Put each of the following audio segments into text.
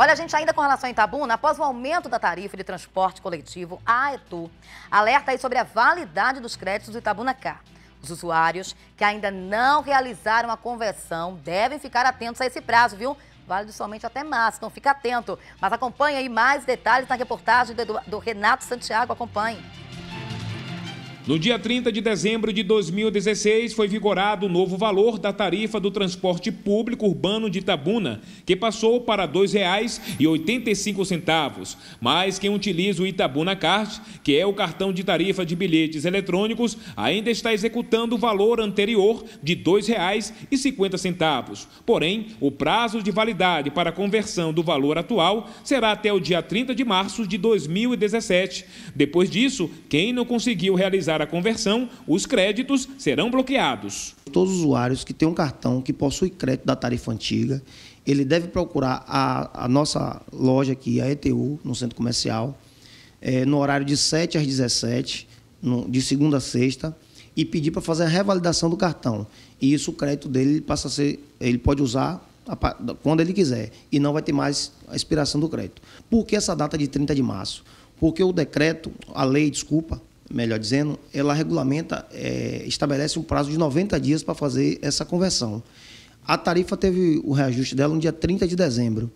Olha, a gente ainda com relação a Itabuna, após o aumento da tarifa de transporte coletivo, a ETU alerta aí sobre a validade dos créditos do Itabuna Car. Os usuários que ainda não realizaram a conversão devem ficar atentos a esse prazo, viu? Válido somente até março, então fica atento. Mas acompanhe aí mais detalhes na reportagem do, do Renato Santiago, acompanhe. No dia 30 de dezembro de 2016, foi vigorado o novo valor da tarifa do transporte público urbano de Itabuna, que passou para R$ 2,85. Mas quem utiliza o Itabuna Card, que é o cartão de tarifa de bilhetes eletrônicos, ainda está executando o valor anterior de R$ 2,50. Porém, o prazo de validade para a conversão do valor atual será até o dia 30 de março de 2017. Depois disso, quem não conseguiu realizar a conversão, os créditos serão bloqueados. Todos os usuários que têm um cartão que possui crédito da tarifa antiga, ele deve procurar a, a nossa loja aqui, a ETU, no centro comercial, é, no horário de 7 às 17, no, de segunda a sexta, e pedir para fazer a revalidação do cartão. E isso o crédito dele passa a ser, ele pode usar quando ele quiser e não vai ter mais a expiração do crédito. Por que essa data de 30 de março? Porque o decreto, a lei, desculpa, melhor dizendo, ela regulamenta, é, estabelece um prazo de 90 dias para fazer essa conversão. A tarifa teve o reajuste dela no dia 30 de dezembro.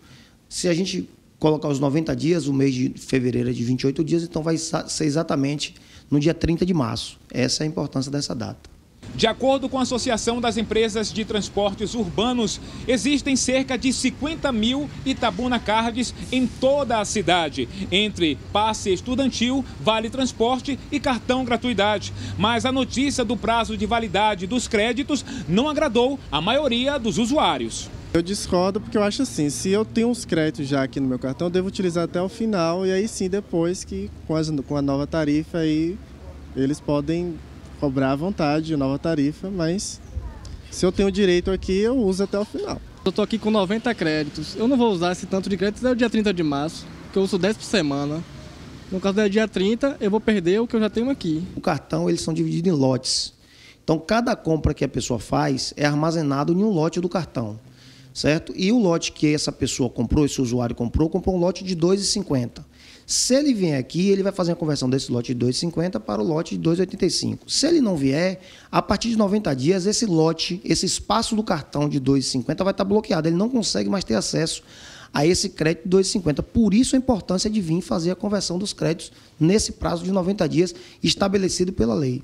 Se a gente colocar os 90 dias, o mês de fevereiro é de 28 dias, então vai ser exatamente no dia 30 de março. Essa é a importância dessa data. De acordo com a Associação das Empresas de Transportes Urbanos, existem cerca de 50 mil Itabuna Cards em toda a cidade, entre passe estudantil, vale transporte e cartão gratuidade. Mas a notícia do prazo de validade dos créditos não agradou a maioria dos usuários. Eu discordo porque eu acho assim, se eu tenho os créditos já aqui no meu cartão, eu devo utilizar até o final e aí sim depois que com, com a nova tarifa aí eles podem cobrar à vontade, nova tarifa, mas se eu tenho direito aqui, eu uso até o final. Eu estou aqui com 90 créditos. Eu não vou usar esse tanto de créditos até o dia 30 de março, que eu uso 10 por semana. No caso do é dia 30, eu vou perder o que eu já tenho aqui. O cartão, eles são divididos em lotes. Então, cada compra que a pessoa faz é armazenado em um lote do cartão certo? E o lote que essa pessoa comprou, esse usuário comprou, comprou um lote de 2,50. Se ele vier aqui, ele vai fazer a conversão desse lote de 2,50 para o lote de 2,85. Se ele não vier, a partir de 90 dias, esse lote, esse espaço do cartão de 2,50 vai estar bloqueado. Ele não consegue mais ter acesso a esse crédito de 2,50. Por isso a importância de vir fazer a conversão dos créditos nesse prazo de 90 dias estabelecido pela lei.